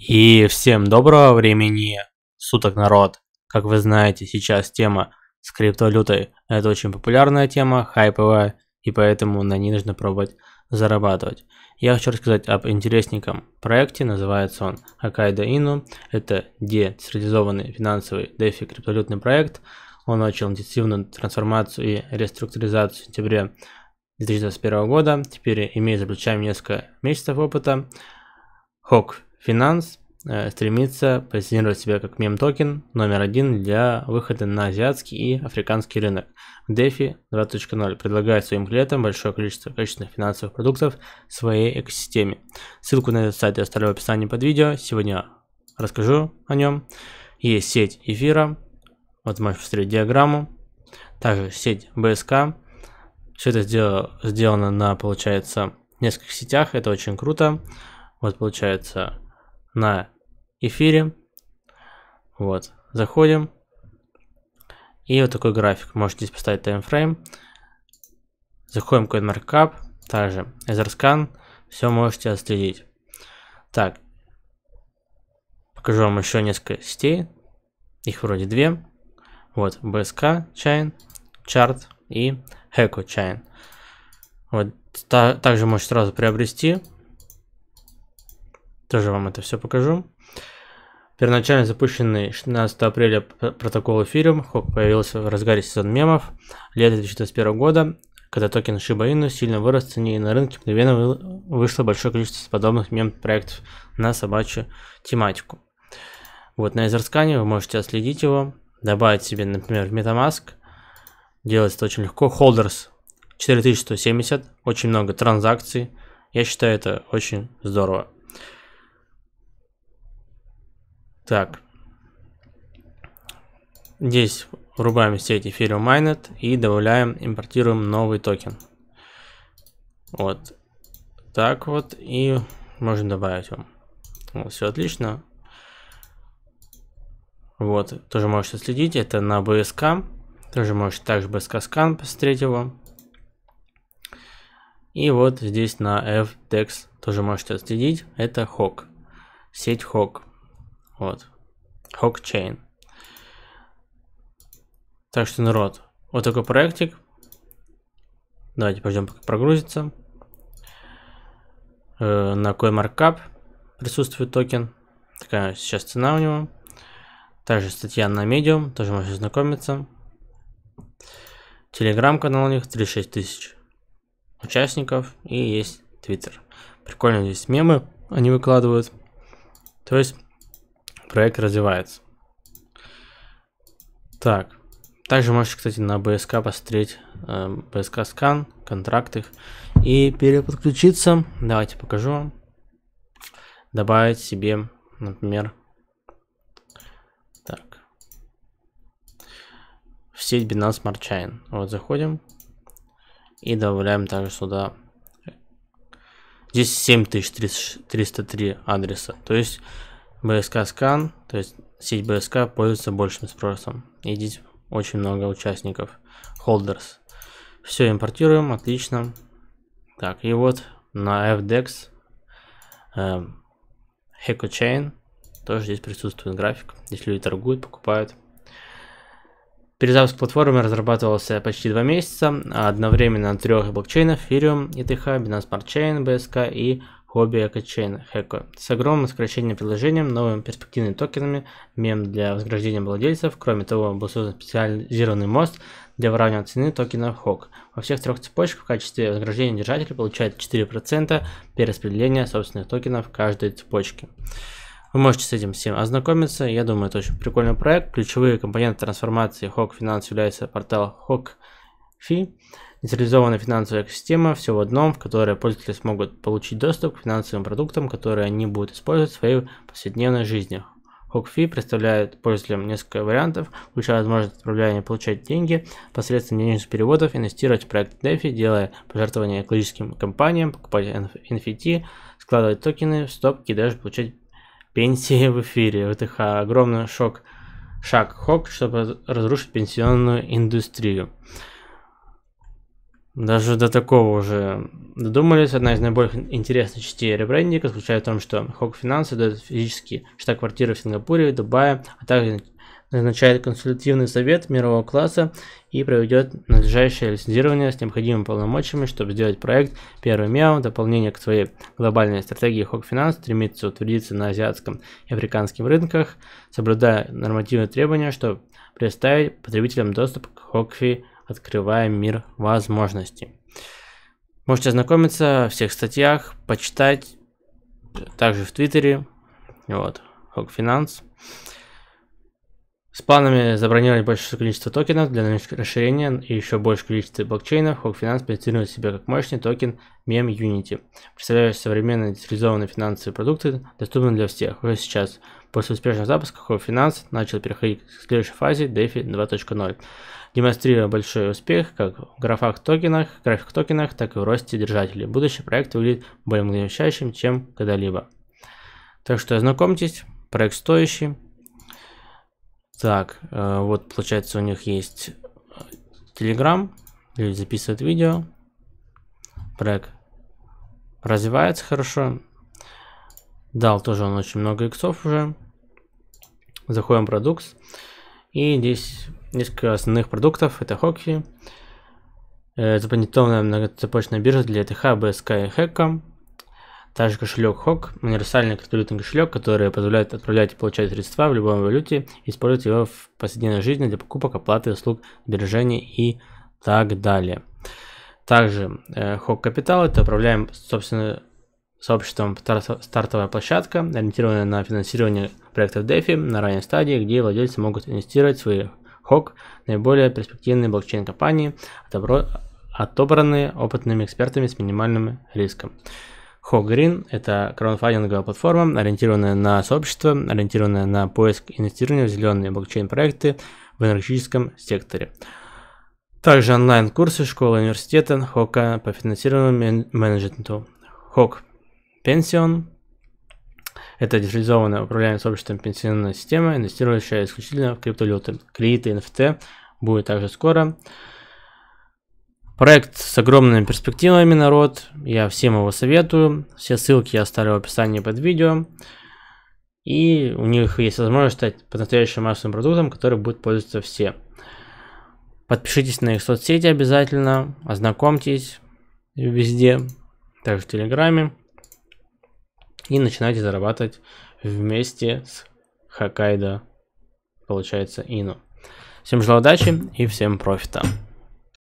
И всем доброго времени суток, народ. Как вы знаете, сейчас тема с криптовалютой – это очень популярная тема, хайповая, и поэтому на ней нужно пробовать зарабатывать. Я хочу рассказать об интересненьком проекте, называется он Акайда Ину. Это децентрализованный финансовый дефи криптовалютный проект. Он начал интенсивную трансформацию и реструктуризацию в сентябре 2021 года. Теперь имеет за плечами несколько месяцев опыта. Хок Финанс э, стремится позиционировать себя как мем-токен номер один для выхода на азиатский и африканский рынок. В DeFi 2.0 предлагает своим клиентам большое количество качественных финансовых продуктов в своей экосистеме. Ссылку на этот сайт я оставлю в описании под видео. Сегодня расскажу о нем. Есть сеть эфира, Вот возможно, встретить диаграмму, также сеть БСК. Все это сделано на, получается, нескольких сетях, это очень круто. Вот, получается, на эфире. Вот, заходим. И вот такой график. Можете здесь поставить таймфрейм. Заходим в CoinMarkup, также EtherScan. Все можете отследить. Так, покажу вам еще несколько сетей. Их вроде две. Вот, BSK Chain, Chart и Heco Chain. Вот, та, также можете сразу приобрести тоже вам это все покажу. Первоначально запущенный 16 апреля протокол эфириум Хок появился в разгаре сезон мемов лета 2021 года, когда токен Shiba Inu сильно вырос в цене и на рынке мгновенно вышло большое количество подобных мем-проектов на собачью тематику. Вот на Эзерскане вы можете отследить его, добавить себе, например, в Metamask. делать это очень легко. Holders 4170, очень много транзакций. Я считаю это очень здорово. Так. Здесь врубаем сеть Ethereum Mainnet и добавляем, импортируем новый токен. Вот. Так вот. И можем добавить вам. Вот, все отлично. Вот, тоже можете следить, это на BSK. Тоже можете также BSK скан посмотреть его. И вот здесь на FDEX тоже можете отследить, это HOG, сеть HOG. Вот. Хокчейн. Так что, народ, вот такой проектик. Давайте пойдем, пока прогрузится. Э, на CoinMarkup присутствует токен. Такая сейчас цена у него. Также статья на Medium, тоже можно ознакомиться. Телеграм-канал у них 36 тысяч участников и есть Твиттер. Прикольно здесь мемы они выкладывают. То есть проект развивается. Так. Также можете, кстати, на БСК посмотреть э, БСК скан, контракты и переподключиться. Давайте покажу вам. Добавить себе, например, так, в сеть Binance Smart Chain. Вот заходим и добавляем также сюда. Здесь 7303 адреса. То есть БСК-скан, то есть сеть БСК пользуется большим спросом. И здесь очень много участников. холдерс. Все импортируем, отлично. Так, и вот на FDEX э, эм, HecoChain тоже здесь присутствует график. Здесь люди торгуют, покупают. Перезапуск платформы разрабатывался почти два месяца, одновременно на трех блокчейнах Ethereum, ETH, Binance Smart Chain, BSK и Хобби, Blockchain Hacker с огромным сокращением приложением, новыми перспективными токенами, мем для возграждения владельцев. Кроме того, был создан специализированный мост для выравнивания цены токена Хок. Во всех трех цепочках в качестве возграждения держатель получает 4% перераспределения собственных токенов в каждой цепочке. Вы можете с этим всем ознакомиться. Я думаю, это очень прикольный проект. Ключевые компоненты трансформации Хок финанс являются портал HOG FI, Нейтрализованная финансовая система все в одном, в которой пользователи смогут получить доступ к финансовым продуктам, которые они будут использовать в своей повседневной жизни. HookFi представляет пользователям несколько вариантов, включая возможность отправления и получать деньги посредством денежных переводов, инвестировать в проект DeFi, делая пожертвования экологическим компаниям, покупать NFT, складывать токены в стопки и даже получать пенсии в эфире. Вот их огромный шок, шаг Хок, чтобы разрушить пенсионную индустрию. Даже до такого уже додумались. Одна из наиболее интересных частей ребрендинга заключается в том, что Хок Финансы дает физические штаб-квартиры в Сингапуре, Дубае, а также назначает консультативный совет мирового класса и проведет надлежащее лицензирование с необходимыми полномочиями, чтобы сделать проект первым МИАУ. Дополнение к своей глобальной стратегии Хок Финанс стремится утвердиться на азиатском и африканском рынках, соблюдая нормативные требования, чтобы предоставить потребителям доступ к Хокфи открываем мир возможностей. Можете ознакомиться в всех статьях, почитать, также в Твиттере, вот, Хокфинанс. С планами забронировать большее количество токенов для расширения и еще больше количество блокчейнов, Hawkfinance позиционирует себя как мощный токен MEM Unity, представляющий современные децентрализованные финансовые продукты, доступные для всех уже сейчас – После успешных запусков Finance начал переходить к следующей фазе DeFi 2.0, демонстрируя большой успех как в графах токенах, график токенах, так и в росте держателей. Будущий проект выглядит более многообещающим, чем когда-либо. Так что ознакомьтесь, проект стоящий. Так, э, вот получается у них есть э, Telegram, люди записывают видео, проект развивается хорошо, Дал тоже он очень много иксов уже. Заходим в продукт. И здесь несколько основных продуктов. Это Хокси, э, запатентованная многоцепочная биржа для ETH, BSK и Хэка. Также кошелек Хок, универсальный криптовалютный кошелек, который позволяет отправлять и получать средства в любой валюте, использовать его в повседневной жизни для покупок, оплаты, услуг, сбережений и так далее. Также э, Хок Капитал это управляем собственно сообществом «Стартовая площадка», ориентированная на финансирование проектов DeFi на ранней стадии, где владельцы могут инвестировать свои хок наиболее перспективные блокчейн-компании, отобранные опытными экспертами с минимальным риском. Хок Green – это краудфандинговая платформа, ориентированная на сообщество, ориентированная на поиск инвестирования в зеленые блокчейн-проекты в энергетическом секторе. Также онлайн-курсы школы университета Хока по финансированному менеджменту. Хок Pension – это децентрализованное управление сообществом пенсионной системы, инвестирующая исключительно в криптовалюты. Кредиты NFT будет также скоро. Проект с огромными перспективами, народ. Я всем его советую. Все ссылки я оставлю в описании под видео. И у них есть возможность стать по-настоящему массовым продуктом, который будет пользоваться все. Подпишитесь на их соцсети обязательно, ознакомьтесь везде, также в Телеграме. И начинаете зарабатывать вместе с Хоккайдо, получается, Ину. Всем желаю удачи и всем профита.